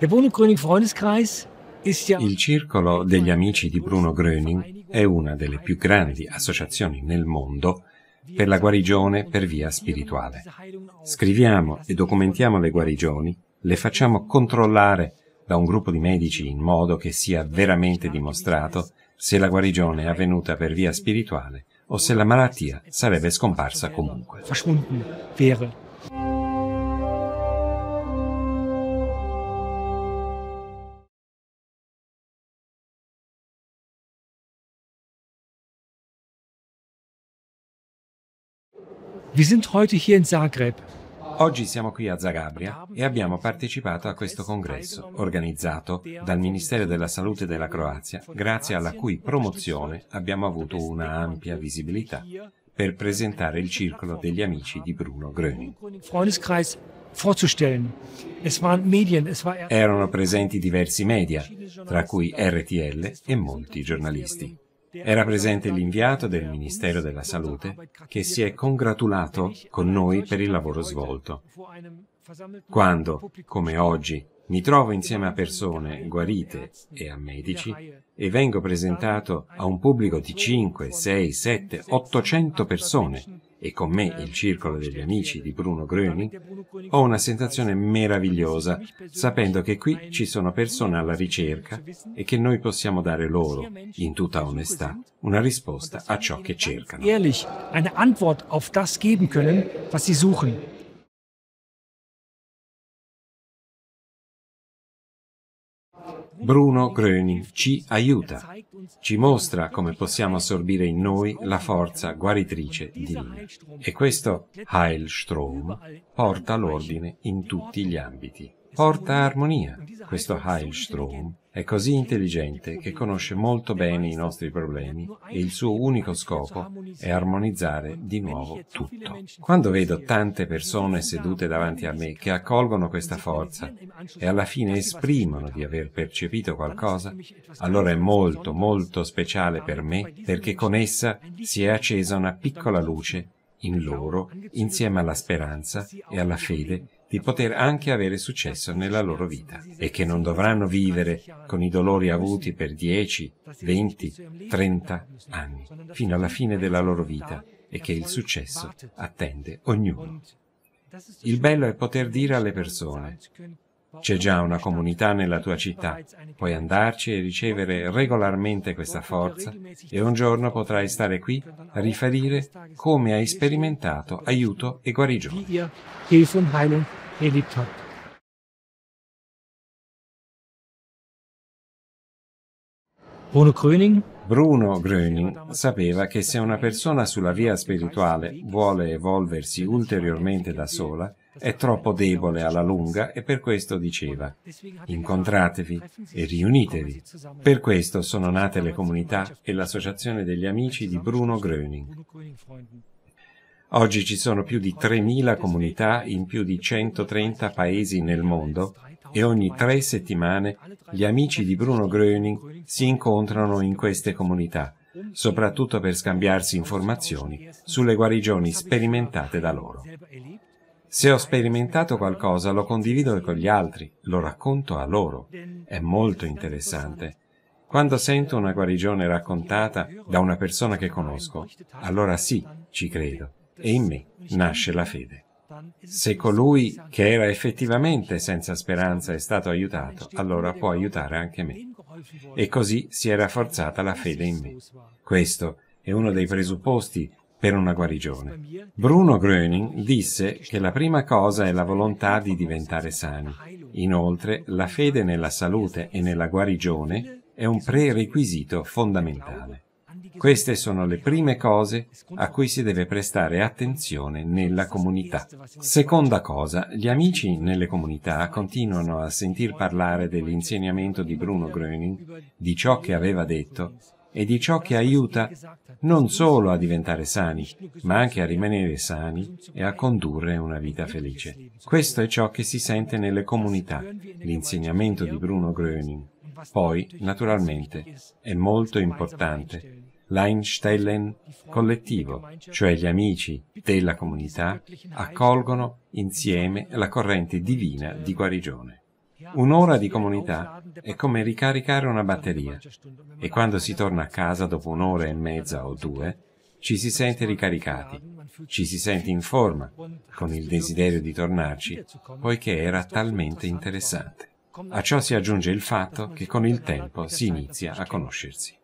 Il circolo degli amici di Bruno Gröning è una delle più grandi associazioni nel mondo per la guarigione per via spirituale. Scriviamo e documentiamo le guarigioni, le facciamo controllare da un gruppo di medici in modo che sia veramente dimostrato se la guarigione è avvenuta per via spirituale o se la malattia sarebbe scomparsa comunque. Verschwunden wäre. Wir sind heute hier in Zagreb. Oggi siamo qui a Zagabria e abbiamo partecipato a questo congresso organizzato dal Ministero della Salute della Croazia, grazie alla cui promozione abbiamo avuto una ampia visibilità per presentare il circolo degli amici di Bruno Gröning. Er- Erano presenti diversi media, tra cui RTL e molti giornalisti. Era presente l'inviato del Ministero della Salute che si è congratulato con noi per il lavoro svolto. Quando, come oggi, mi trovo insieme a persone guarite e a medici e vengo presentato a un pubblico di 5, 6, 7, 800 persone e con me il circolo degli amici di Bruno Gröning, ho una sensazione meravigliosa, sapendo che qui ci sono persone alla ricerca e che noi possiamo dare loro, in tutta onestà, una risposta a ciò che cercano. Ehrlich, eine Antwort auf das geben können, was sie suchen. Bruno Gröning ci aiuta, ci mostra come possiamo assorbire in noi la forza guaritrice divina. E questo Heilstrom porta l'ordine in tutti gli ambiti porta armonia. Questo Heilstrom è così intelligente che conosce molto bene i nostri problemi e il suo unico scopo è armonizzare di nuovo tutto. Quando vedo tante persone sedute davanti a me che accolgono questa forza e alla fine esprimono di aver percepito qualcosa, allora è molto molto speciale per me perché con essa si è accesa una piccola luce in loro insieme alla speranza e alla fede di poter anche avere successo nella loro vita e che non dovranno vivere con i dolori avuti per 10, 20, 30 anni, fino alla fine della loro vita e che il successo attende ognuno. Il bello è poter dire alle persone, c'è già una comunità nella tua città, puoi andarci e ricevere regolarmente questa forza e un giorno potrai stare qui a riferire come hai sperimentato aiuto e guarigione. Bruno Gröning sapeva che se una persona sulla via spirituale vuole evolversi ulteriormente da sola, è troppo debole alla lunga e per questo diceva incontratevi e riunitevi. Per questo sono nate le comunità e l'associazione degli amici di Bruno Gröning. Oggi ci sono più di 3.000 comunità in più di 130 paesi nel mondo e ogni tre settimane gli amici di Bruno Gröning si incontrano in queste comunità, soprattutto per scambiarsi informazioni sulle guarigioni sperimentate da loro. Se ho sperimentato qualcosa lo condivido con gli altri, lo racconto a loro. È molto interessante. Quando sento una guarigione raccontata da una persona che conosco, allora sì, ci credo e in me nasce la fede. Se colui che era effettivamente senza speranza è stato aiutato, allora può aiutare anche me. E così si è rafforzata la fede in me. Questo è uno dei presupposti per una guarigione. Bruno Gröning disse che la prima cosa è la volontà di diventare sani. Inoltre, la fede nella salute e nella guarigione è un prerequisito fondamentale. Queste sono le prime cose a cui si deve prestare attenzione nella comunità. Seconda cosa, gli amici nelle comunità continuano a sentir parlare dell'insegnamento di Bruno Gröning, di ciò che aveva detto e di ciò che aiuta non solo a diventare sani, ma anche a rimanere sani e a condurre una vita felice. Questo è ciò che si sente nelle comunità, l'insegnamento di Bruno Gröning. Poi, naturalmente, è molto importante l'Einstellen collettivo, cioè gli amici della comunità accolgono insieme la corrente divina di guarigione. Un'ora di comunità è come ricaricare una batteria e quando si torna a casa dopo un'ora e mezza o due ci si sente ricaricati, ci si sente in forma, con il desiderio di tornarci, poiché era talmente interessante. A ciò si aggiunge il fatto che con il tempo si inizia a conoscersi.